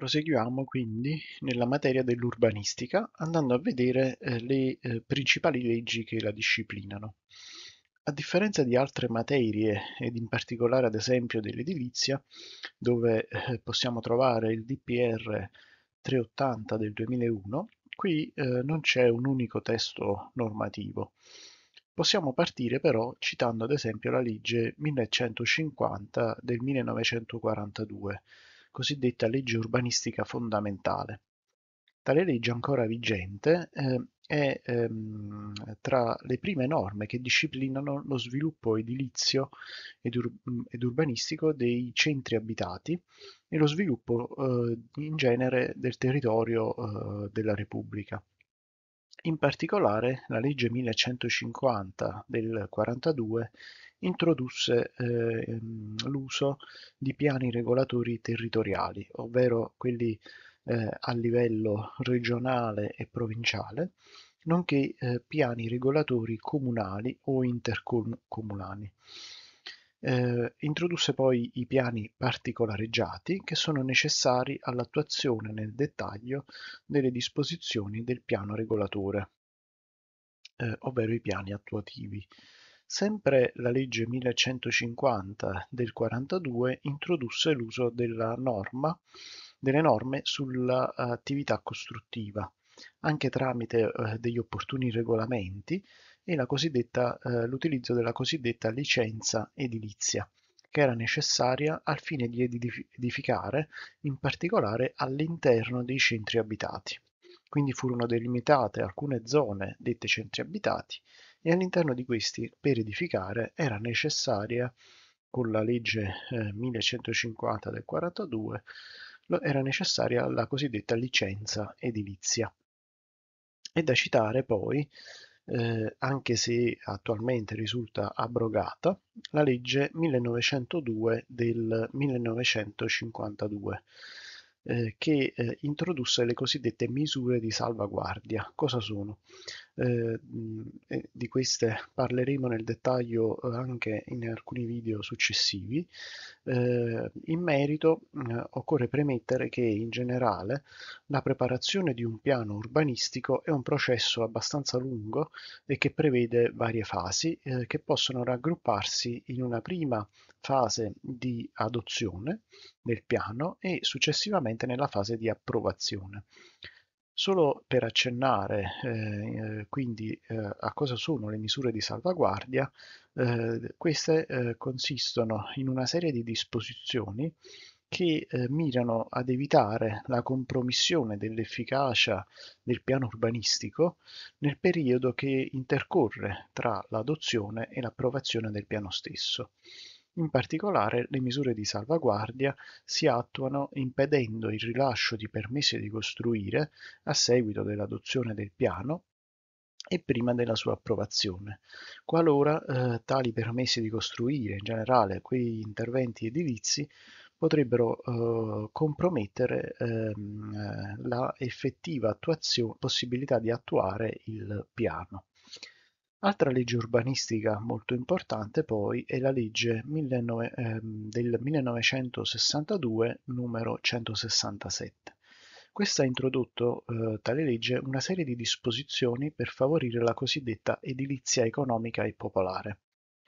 Proseguiamo quindi nella materia dell'urbanistica andando a vedere eh, le eh, principali leggi che la disciplinano. A differenza di altre materie, ed in particolare ad esempio dell'edilizia, dove eh, possiamo trovare il DPR 380 del 2001, qui eh, non c'è un unico testo normativo. Possiamo partire però citando ad esempio la legge 1150 del 1942, cosiddetta legge urbanistica fondamentale. Tale legge ancora vigente eh, è ehm, tra le prime norme che disciplinano lo sviluppo edilizio ed, ur- ed urbanistico dei centri abitati e lo sviluppo eh, in genere del territorio eh, della Repubblica. In particolare la legge 1150 del 42 introdusse eh, ehm, l'uso di piani regolatori territoriali, ovvero quelli eh, a livello regionale e provinciale, nonché eh, piani regolatori comunali o intercomunali. Eh, introdusse poi i piani particolareggiati che sono necessari all'attuazione nel dettaglio delle disposizioni del piano regolatore, eh, ovvero i piani attuativi. Sempre la legge 1150 del 42 introdusse l'uso norma, delle norme sull'attività eh, costruttiva, anche tramite eh, degli opportuni regolamenti e eh, l'utilizzo della cosiddetta licenza edilizia, che era necessaria al fine di edificare, in particolare all'interno dei centri abitati. Quindi furono delimitate alcune zone dette centri abitati e all'interno di questi per edificare era necessaria, con la legge eh, 1150 del 42, era necessaria la cosiddetta licenza edilizia. È da citare poi eh, anche se attualmente risulta abrogata, la legge 1902 del 1952 eh, che eh, introdusse le cosiddette misure di salvaguardia. Cosa sono? eh, di queste parleremo nel dettaglio eh, anche in alcuni video successivi. Eh, in merito eh, occorre premettere che in generale la preparazione di un piano urbanistico è un processo abbastanza lungo e che prevede varie fasi eh, che possono raggrupparsi in una prima fase di adozione del piano e successivamente nella fase di approvazione. Solo per accennare eh, eh, quindi eh, a cosa sono le misure di salvaguardia, eh, queste eh, consistono in una serie di disposizioni che eh, mirano ad evitare la compromissione dell'efficacia del piano urbanistico nel periodo che intercorre tra l'adozione e l'approvazione del piano stesso. In particolare, le misure di salvaguardia si attuano impedendo il rilascio di permessi di costruire a seguito dell'adozione del piano e prima della sua approvazione. Qualora eh, tali permessi di costruire, in generale quegli interventi edilizi, potrebbero eh, compromettere ehm, la effettiva possibilità di attuare il piano. Altra legge urbanistica molto importante poi è la legge 19, eh, del 1962 numero 167. Questa ha introdotto eh, tale legge una serie di disposizioni per favorire la cosiddetta edilizia economica e popolare,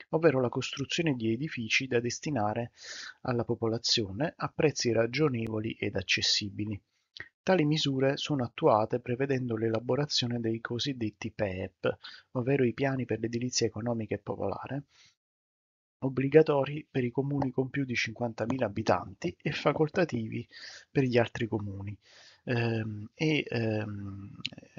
ovvero la costruzione di edifici da destinare alla popolazione a prezzi ragionevoli ed accessibili Tali misure sono attuate prevedendo l'elaborazione dei cosiddetti PEP, ovvero i piani per l'edilizia economica e popolare, obbligatori per i comuni con più di 50.000 abitanti e facoltativi per gli altri comuni, ehm, e ehm,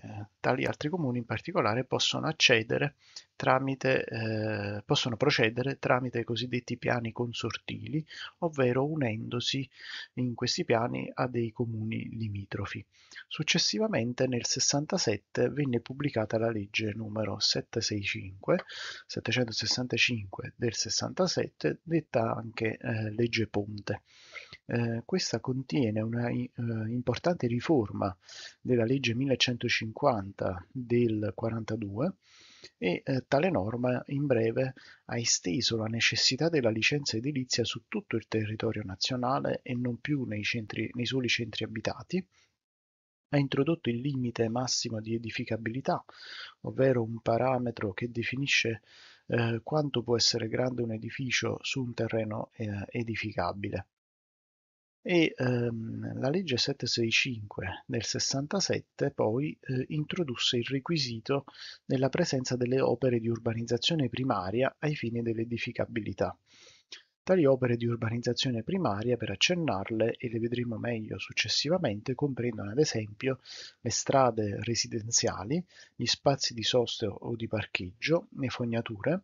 eh, tali altri comuni in particolare possono accedere tramite, eh, possono procedere tramite i cosiddetti piani consortili, ovvero unendosi in questi piani a dei comuni limitrofi. Successivamente nel 67 venne pubblicata la legge numero 765, 765 del 67, detta anche eh, legge Ponte. Eh, questa contiene una eh, importante riforma della legge 1150 del 42 e eh, tale norma in breve ha esteso la necessità della licenza edilizia su tutto il territorio nazionale e non più nei, centri, nei soli centri abitati, ha introdotto il limite massimo di edificabilità, ovvero un parametro che definisce eh, quanto può essere grande un edificio su un terreno eh, edificabile e ehm, la legge 765 del 67 poi eh, introdusse il requisito della presenza delle opere di urbanizzazione primaria ai fini dell'edificabilità. Tali opere di urbanizzazione primaria, per accennarle, e le vedremo meglio successivamente, comprendono ad esempio le strade residenziali, gli spazi di soste o di parcheggio, le fognature,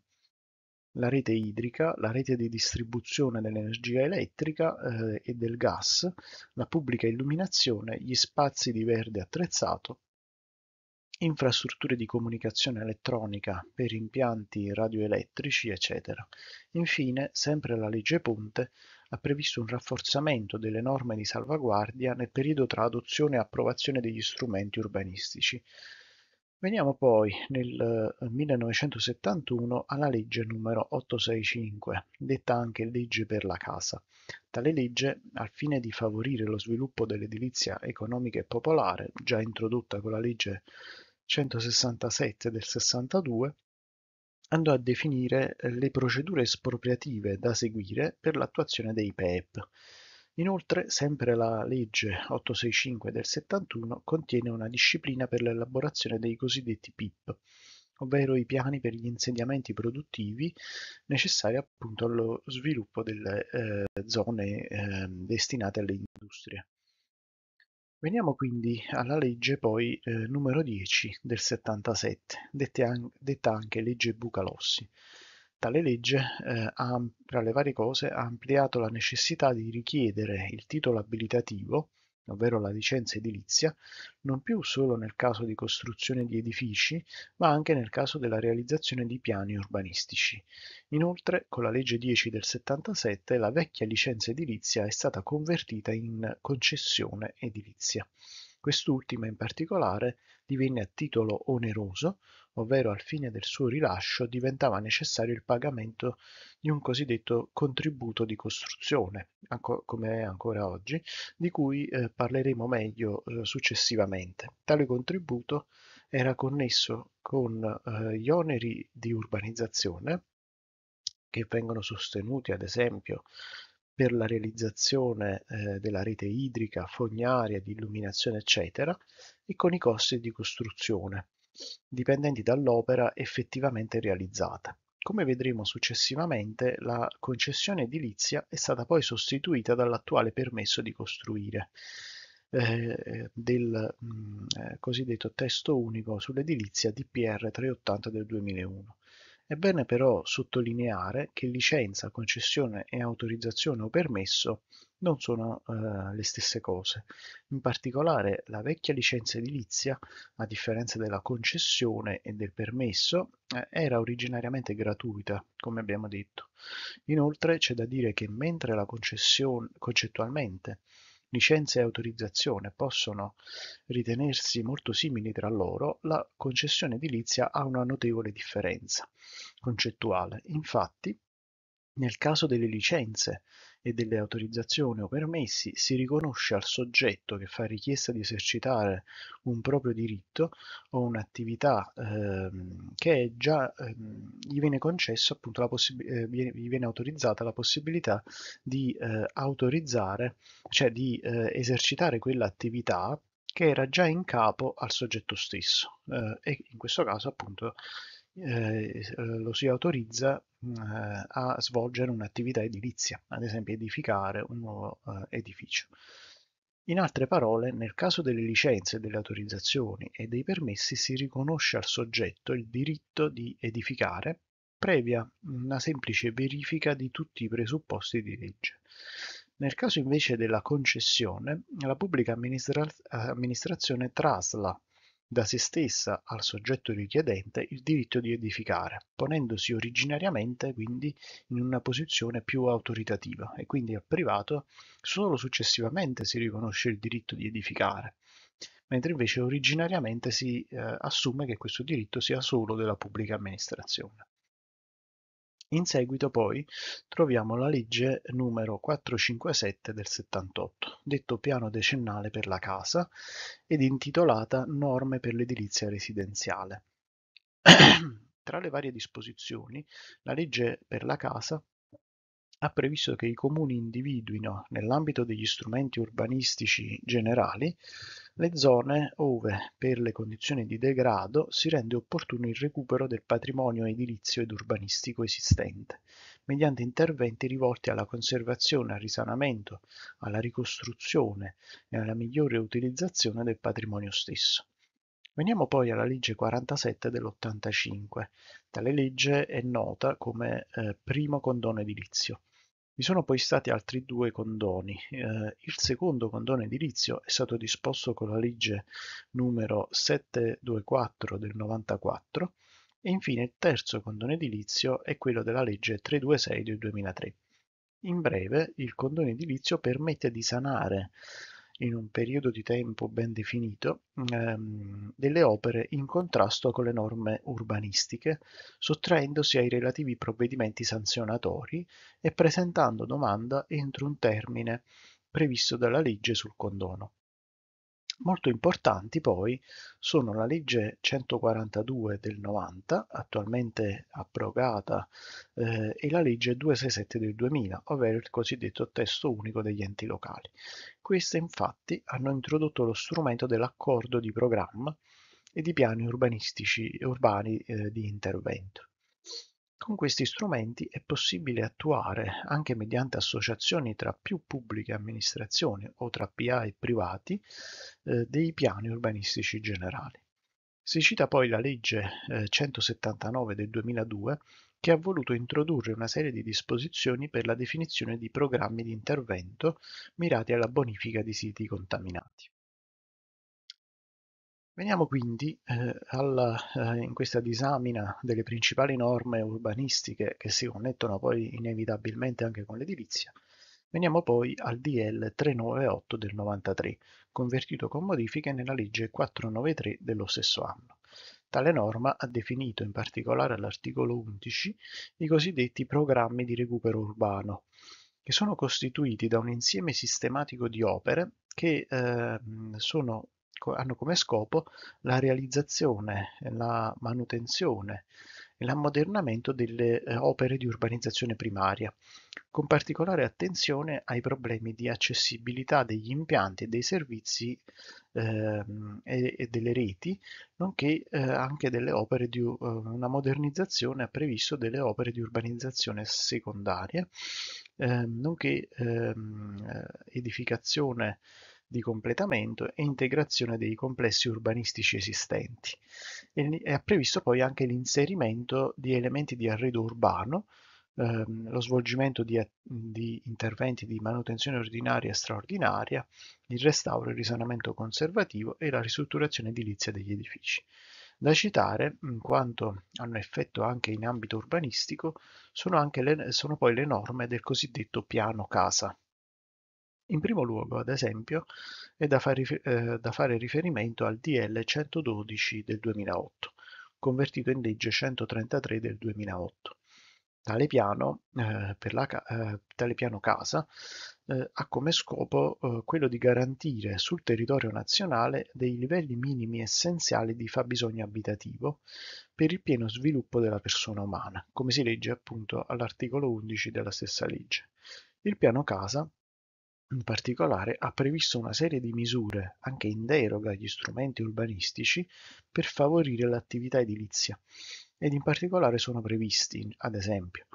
la rete idrica, la rete di distribuzione dell'energia elettrica eh, e del gas, la pubblica illuminazione, gli spazi di verde attrezzato, infrastrutture di comunicazione elettronica per impianti radioelettrici, eccetera. Infine, sempre la legge Ponte ha previsto un rafforzamento delle norme di salvaguardia nel periodo tra adozione e approvazione degli strumenti urbanistici, Veniamo poi nel 1971 eh, alla legge numero 865, detta anche legge per la casa. Tale legge, al fine di favorire lo sviluppo dell'edilizia economica e popolare, già introdotta con la legge 167 del 62, andò a definire eh, le procedure espropriative da seguire per l'attuazione dei PEP, Inoltre, sempre la legge 865 del 71 contiene una disciplina per l'elaborazione dei cosiddetti PIP, ovvero i piani per gli insediamenti produttivi necessari appunto allo sviluppo delle eh, zone eh, destinate alle industrie. Veniamo quindi alla legge poi eh, numero 10 del 77, detta, an detta anche legge Bucalossi, Tale legge eh, ha, tra le varie cose ha ampliato la necessità di richiedere il titolo abilitativo, ovvero la licenza edilizia, non più solo nel caso di costruzione di edifici, ma anche nel caso della realizzazione di piani urbanistici. Inoltre, con la legge 10 del 77, la vecchia licenza edilizia è stata convertita in concessione edilizia. Quest'ultima in particolare divenne a titolo oneroso, ovvero al fine del suo rilascio diventava necessario il pagamento di un cosiddetto contributo di costruzione, anco, come è ancora oggi, di cui eh, parleremo meglio eh, successivamente. Tale contributo era connesso con eh, gli oneri di urbanizzazione che vengono sostenuti ad esempio per la realizzazione eh, della rete idrica, fognaria, di illuminazione, eccetera, e con i costi di costruzione, dipendenti dall'opera effettivamente realizzata. Come vedremo successivamente, la concessione edilizia è stata poi sostituita dall'attuale permesso di costruire eh, del mh, mm, eh, cosiddetto testo unico sull'edilizia DPR 380 del 2001. È bene però sottolineare che licenza, concessione e autorizzazione o permesso non sono eh, le stesse cose. In particolare la vecchia licenza edilizia, a differenza della concessione e del permesso, eh, era originariamente gratuita, come abbiamo detto. Inoltre c'è da dire che mentre la concessione concettualmente licenze e autorizzazione possono ritenersi molto simili tra loro, la concessione edilizia ha una notevole differenza concettuale. Infatti, nel caso delle licenze e delle autorizzazioni o permessi si riconosce al soggetto che fa richiesta di esercitare un proprio diritto o un'attività ehm, che già ehm, gli viene concesso appunto la possibilità, eh, gli viene autorizzata la possibilità di eh, autorizzare, cioè di eh, esercitare quell'attività che era già in capo al soggetto stesso eh, e in questo caso appunto eh, lo si autorizza eh, a svolgere un'attività edilizia, ad esempio edificare un nuovo eh, edificio. In altre parole, nel caso delle licenze, delle autorizzazioni e dei permessi si riconosce al soggetto il diritto di edificare previa una semplice verifica di tutti i presupposti di legge. Nel caso invece della concessione, la pubblica amministra- amministrazione trasla da se stessa al soggetto richiedente il diritto di edificare, ponendosi originariamente quindi in una posizione più autoritativa e quindi al privato solo successivamente si riconosce il diritto di edificare, mentre invece originariamente si eh, assume che questo diritto sia solo della pubblica amministrazione. In seguito poi troviamo la legge numero 457 del 78, detto piano decennale per la casa ed intitolata Norme per l'edilizia residenziale. Tra le varie disposizioni, la legge per la casa ha previsto che i comuni individuino, nell'ambito degli strumenti urbanistici generali, le zone ove, per le condizioni di degrado, si rende opportuno il recupero del patrimonio edilizio ed urbanistico esistente, mediante interventi rivolti alla conservazione, al risanamento, alla ricostruzione e alla migliore utilizzazione del patrimonio stesso. Veniamo poi alla legge 47 dell'85. Tale legge è nota come eh, primo condono edilizio vi sono poi stati altri due condoni. Eh, il secondo condono edilizio è stato disposto con la legge numero 724 del 94 e infine il terzo condono edilizio è quello della legge 326 del 2003. In breve, il condono edilizio permette di sanare in un periodo di tempo ben definito, ehm, delle opere in contrasto con le norme urbanistiche, sottraendosi ai relativi provvedimenti sanzionatori e presentando domanda entro un termine previsto dalla legge sul condono. Molto importanti poi sono la legge 142 del 90, attualmente abrogata, eh, e la legge 267 del 2000, ovvero il cosiddetto testo unico degli enti locali. Queste infatti hanno introdotto lo strumento dell'accordo di programma e di piani urbanistici urbani eh, di intervento. Con questi strumenti è possibile attuare, anche mediante associazioni tra più pubbliche amministrazioni o tra PA e privati, eh, dei piani urbanistici generali. Si cita poi la legge eh, 179 del 2002 che ha voluto introdurre una serie di disposizioni per la definizione di programmi di intervento mirati alla bonifica di siti contaminati. Veniamo quindi eh, alla, eh, in questa disamina delle principali norme urbanistiche che si connettono poi inevitabilmente anche con l'edilizia. Veniamo poi al DL 398 del 93, convertito con modifiche nella legge 493 dello stesso anno. Tale norma ha definito in particolare all'articolo 11 i cosiddetti programmi di recupero urbano, che sono costituiti da un insieme sistematico di opere che eh, sono hanno come scopo la realizzazione, la manutenzione e l'ammodernamento delle eh, opere di urbanizzazione primaria, con particolare attenzione ai problemi di accessibilità degli impianti e dei servizi eh, e, e, delle reti, nonché eh, anche delle opere di uh, una modernizzazione ha previsto delle opere di urbanizzazione secondaria, ehm, ehm, eh, nonché edificazione di completamento e integrazione dei complessi urbanistici esistenti e ha previsto poi anche l'inserimento di elementi di arredo urbano, ehm, lo svolgimento di, di, interventi di manutenzione ordinaria e straordinaria, il restauro e il risanamento conservativo e la ristrutturazione edilizia degli edifici. Da citare, in quanto hanno effetto anche in ambito urbanistico, sono, anche le, sono poi le norme del cosiddetto piano casa, in primo luogo, ad esempio, è da, far, eh, da fare riferimento al DL 112 del 2008, convertito in legge 133 del 2008. Tale piano, eh, la, eh, tale piano, casa eh, ha come scopo eh, quello di garantire sul territorio nazionale dei livelli minimi essenziali di fabbisogno abitativo per il pieno sviluppo della persona umana, come si legge appunto all'articolo 11 della stessa legge. Il piano casa in particolare ha previsto una serie di misure, anche in deroga agli strumenti urbanistici, per favorire l'attività edilizia ed in particolare sono previsti, ad esempio,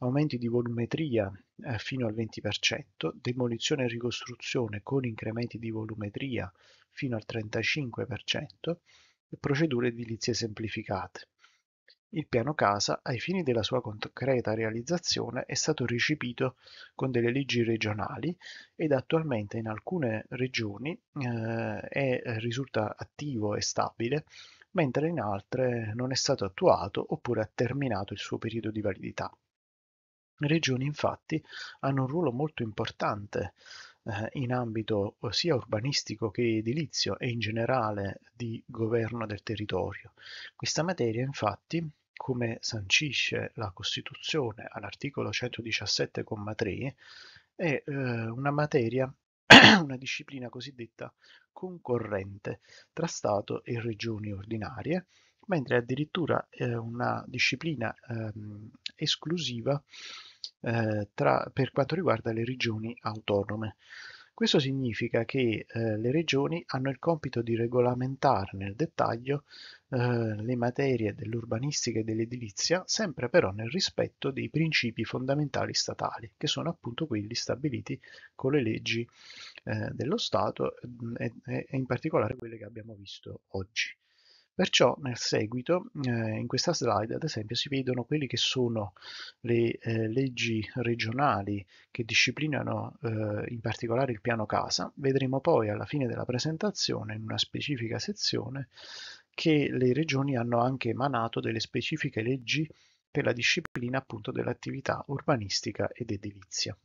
aumenti di volumetria eh, fino al 20%, demolizione e ricostruzione con incrementi di volumetria fino al 35% e procedure edilizie semplificate. Il piano casa, ai fini della sua concreta realizzazione, è stato recepito con delle leggi regionali ed attualmente in alcune regioni eh, è, risulta attivo e stabile, mentre in altre non è stato attuato oppure ha terminato il suo periodo di validità. Le regioni infatti hanno un ruolo molto importante eh, in ambito eh, sia urbanistico che edilizio e in generale di governo del territorio. Questa materia infatti come sancisce la Costituzione all'articolo 117,3, è eh, una materia, una disciplina cosiddetta concorrente tra Stato e regioni ordinarie, mentre addirittura eh, una disciplina eh, esclusiva eh, tra, per quanto riguarda le regioni autonome. Questo significa che eh, le regioni hanno il compito di regolamentare nel dettaglio eh, le materie dell'urbanistica e dell'edilizia, sempre però nel rispetto dei principi fondamentali statali, che sono appunto quelli stabiliti con le leggi eh, dello Stato mm, e, e in particolare quelle che abbiamo visto oggi. Perciò nel seguito, eh, in questa slide ad esempio, si vedono quelle che sono le eh, leggi regionali che disciplinano eh, in particolare il piano casa. Vedremo poi alla fine della presentazione, in una specifica sezione, che le regioni hanno anche emanato delle specifiche leggi per la disciplina appunto dell'attività urbanistica ed edilizia.